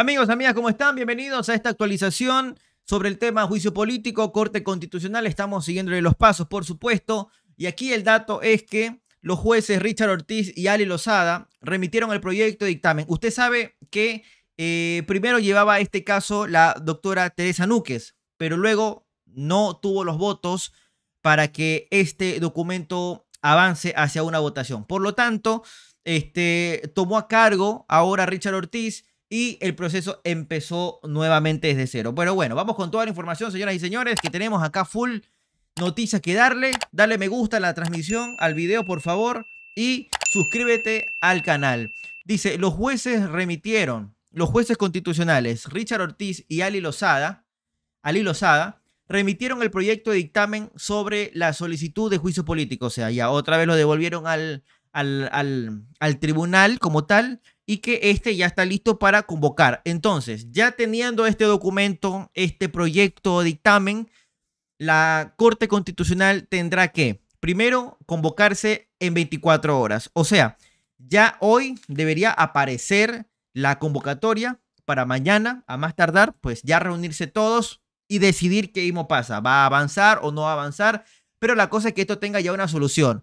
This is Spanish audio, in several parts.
Amigos, amigas, ¿cómo están? Bienvenidos a esta actualización sobre el tema juicio político, corte constitucional. Estamos siguiéndole los pasos, por supuesto. Y aquí el dato es que los jueces Richard Ortiz y Ali Lozada remitieron el proyecto de dictamen. Usted sabe que eh, primero llevaba este caso la doctora Teresa Núquez, pero luego no tuvo los votos para que este documento avance hacia una votación. Por lo tanto, este, tomó a cargo ahora Richard Ortiz y el proceso empezó nuevamente desde cero. Bueno, bueno, vamos con toda la información, señoras y señores, que tenemos acá full noticias que darle. Dale me gusta a la transmisión, al video, por favor, y suscríbete al canal. Dice, los jueces remitieron, los jueces constitucionales Richard Ortiz y Ali Lozada, Ali Lozada, remitieron el proyecto de dictamen sobre la solicitud de juicio político. O sea, ya otra vez lo devolvieron al, al, al tribunal como tal y que este ya está listo para convocar. Entonces, ya teniendo este documento, este proyecto o dictamen, la Corte Constitucional tendrá que, primero, convocarse en 24 horas. O sea, ya hoy debería aparecer la convocatoria para mañana, a más tardar, pues ya reunirse todos y decidir qué IMO pasa. ¿Va a avanzar o no va a avanzar? Pero la cosa es que esto tenga ya una solución.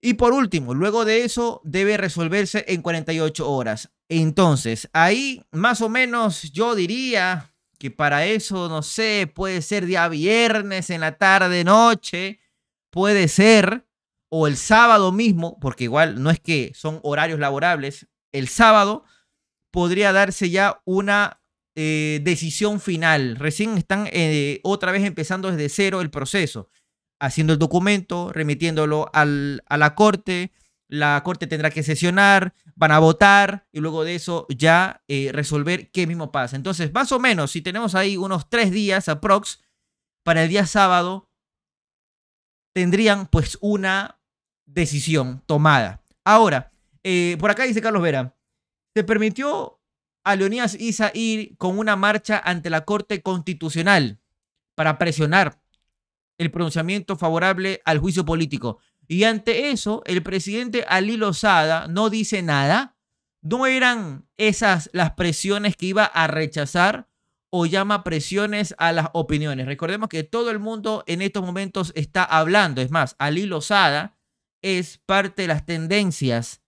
Y por último, luego de eso debe resolverse en 48 horas. Entonces, ahí más o menos yo diría que para eso, no sé, puede ser día viernes en la tarde, noche, puede ser, o el sábado mismo, porque igual no es que son horarios laborables, el sábado podría darse ya una eh, decisión final. Recién están eh, otra vez empezando desde cero el proceso haciendo el documento, remitiéndolo a la corte, la corte tendrá que sesionar, van a votar y luego de eso ya eh, resolver qué mismo pasa. Entonces, más o menos, si tenemos ahí unos tres días aprox para el día sábado, tendrían pues una decisión tomada. Ahora, eh, por acá dice Carlos Vera, se permitió a Leonidas Isa ir con una marcha ante la Corte Constitucional para presionar el pronunciamiento favorable al juicio político. Y ante eso, el presidente Alí Lozada no dice nada. ¿No eran esas las presiones que iba a rechazar o llama presiones a las opiniones? Recordemos que todo el mundo en estos momentos está hablando. Es más, Alí Lozada es parte de las tendencias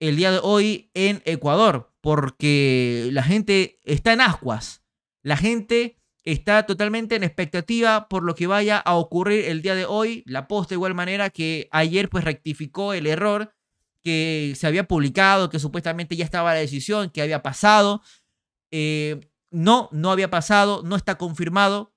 el día de hoy en Ecuador, porque la gente está en ascuas. La gente está totalmente en expectativa por lo que vaya a ocurrir el día de hoy. La posta de igual manera que ayer pues rectificó el error que se había publicado, que supuestamente ya estaba la decisión, que había pasado. Eh, no, no había pasado, no está confirmado.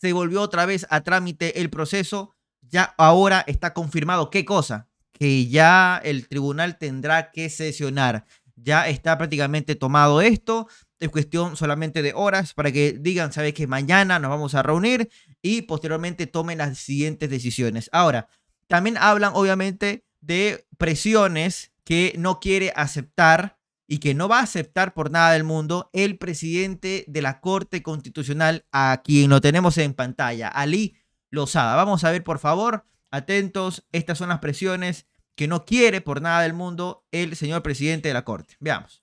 Se volvió otra vez a trámite el proceso. Ya ahora está confirmado. ¿Qué cosa? Que ya el tribunal tendrá que sesionar. Ya está prácticamente tomado esto es cuestión solamente de horas para que digan, sabes que mañana nos vamos a reunir y posteriormente tomen las siguientes decisiones. Ahora, también hablan obviamente de presiones que no quiere aceptar y que no va a aceptar por nada del mundo el presidente de la Corte Constitucional, a quien lo tenemos en pantalla, Ali Lozada. Vamos a ver, por favor, atentos, estas son las presiones que no quiere por nada del mundo el señor presidente de la Corte. Veamos.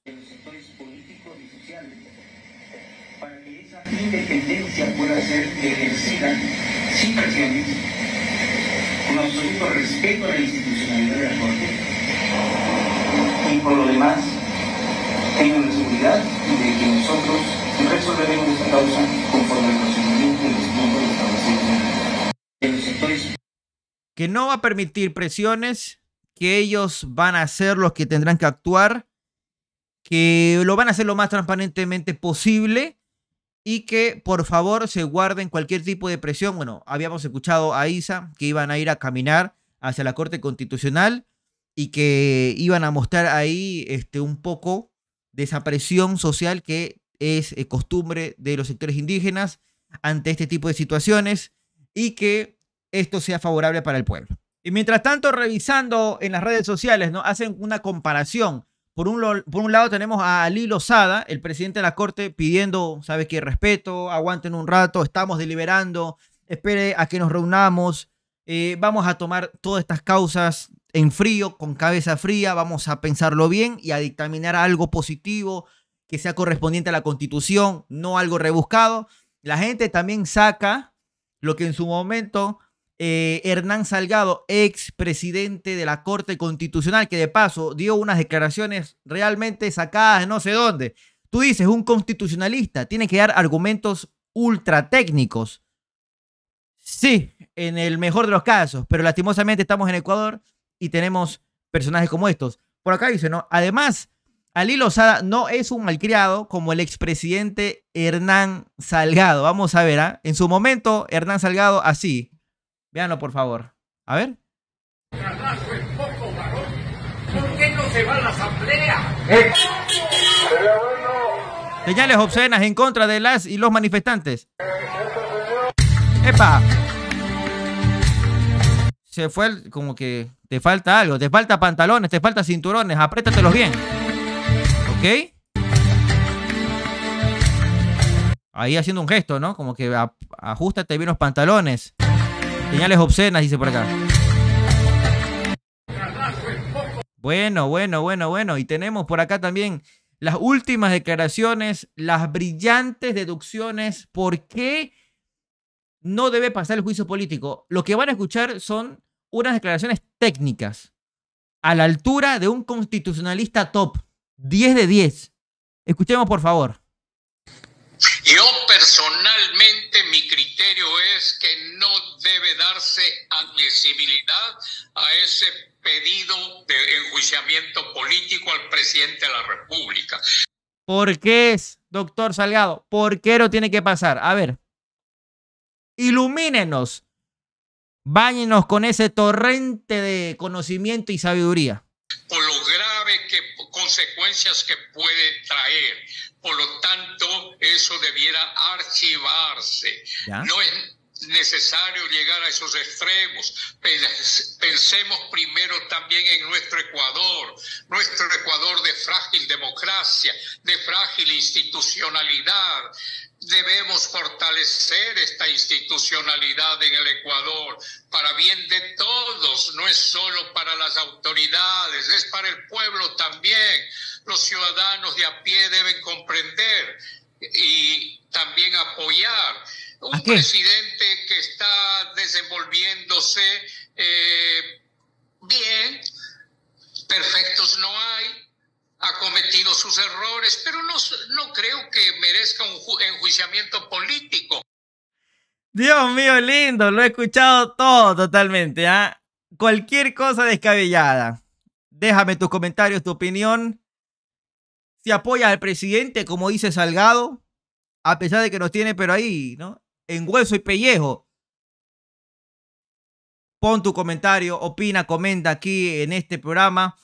independencia pueda ser ejercida sin presiones, con absoluto respeto a la institucionalidad de la Corte y por lo demás tengo la seguridad de que nosotros resolveremos esta causa conforme al procedimiento de los miembros establecidos en los sectores. Que no va a permitir presiones, que ellos van a ser los que tendrán que actuar, que lo van a hacer lo más transparentemente posible y que por favor se guarden cualquier tipo de presión. Bueno, habíamos escuchado a Isa que iban a ir a caminar hacia la Corte Constitucional y que iban a mostrar ahí este, un poco de esa presión social que es eh, costumbre de los sectores indígenas ante este tipo de situaciones y que esto sea favorable para el pueblo. Y mientras tanto, revisando en las redes sociales, ¿no? hacen una comparación por un, lado tenemos a Ali Lozada, el presidente de la Corte, pidiendo, ¿sabes qué? Respeto, aguanten un rato, estamos deliberando, espere a que nos reunamos, eh, vamos a tomar todas estas causas en frío, con cabeza fría, vamos a pensarlo bien y a dictaminar algo positivo que sea correspondiente a la constitución, no algo rebuscado. La gente también saca lo que en su momento eh, Hernán Salgado, ex presidente de la Corte Constitucional, que de paso dio unas declaraciones realmente sacadas de no sé dónde. Tú dices, un constitucionalista tiene que dar argumentos ultra técnicos. Sí, en el mejor de los casos, pero lastimosamente estamos en Ecuador y tenemos personajes como estos. Por acá dice, ¿no? Además, Ali Lozada no es un malcriado como el expresidente Hernán Salgado. Vamos a ver, ¿ah? En su momento, Hernán Salgado así Véanlo, por favor. A ver. Señales obscenas en contra de las y los manifestantes. ¡Epa! Se fue como que te falta algo, te falta pantalones, te falta cinturones, apriétatelos bien. ¿Ok? Ahí haciendo un gesto, ¿no? Como que ajustate bien los pantalones. Señales obscenas, dice por acá. Bueno, bueno, bueno, bueno. Y tenemos por acá también las últimas declaraciones, las brillantes deducciones. ¿Por qué no debe pasar el juicio político? Lo que van a escuchar son unas declaraciones técnicas a la altura de un constitucionalista top. 10 de 10. Escuchemos, por favor. Yo personalmente mi criterio es que darse admisibilidad a ese pedido de enjuiciamiento político al presidente de la República. ¿Por qué es, doctor Salgado? ¿Por qué no tiene que pasar? A ver, ilumínenos, báñenos con ese torrente de conocimiento y sabiduría. Por lo grave que consecuencias que puede traer. Por lo tanto, eso debiera archivarse. No es necesario llegar a esos extremos. Pensemos primero también en nuestro Ecuador, nuestro Ecuador de frágil democracia, de frágil institucionalidad. Debemos fortalecer esta institucionalidad en el Ecuador para bien de todos, no es solo para las autoridades, es para el pueblo también. Los ciudadanos de a pie deben comprender y también apoyar un presidente que está desenvolviéndose eh, bien, perfectos no hay, ha cometido sus errores, pero no, no creo que merezca un enjuiciamiento político. Dios mío, lindo, lo he escuchado todo totalmente. ¿ah? Cualquier cosa descabellada. Déjame tus comentarios, tu opinión. Si apoya al presidente, como dice Salgado, a pesar de que nos tiene, pero ahí, ¿no? En hueso y pellejo. Pon tu comentario, opina, comenta aquí en este programa.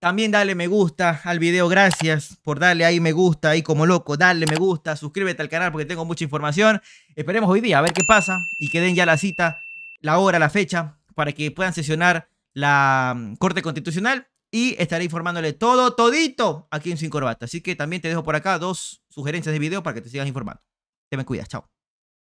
También dale me gusta al video, gracias por darle ahí me gusta, ahí como loco, dale me gusta, suscríbete al canal porque tengo mucha información. Esperemos hoy día a ver qué pasa y que den ya la cita, la hora, la fecha, para que puedan sesionar la mm, Corte Constitucional y estaré informándole todo, todito aquí en Sin Corbata. Así que también te dejo por acá dos sugerencias de video para que te sigas informando. Te me cuidas, chao.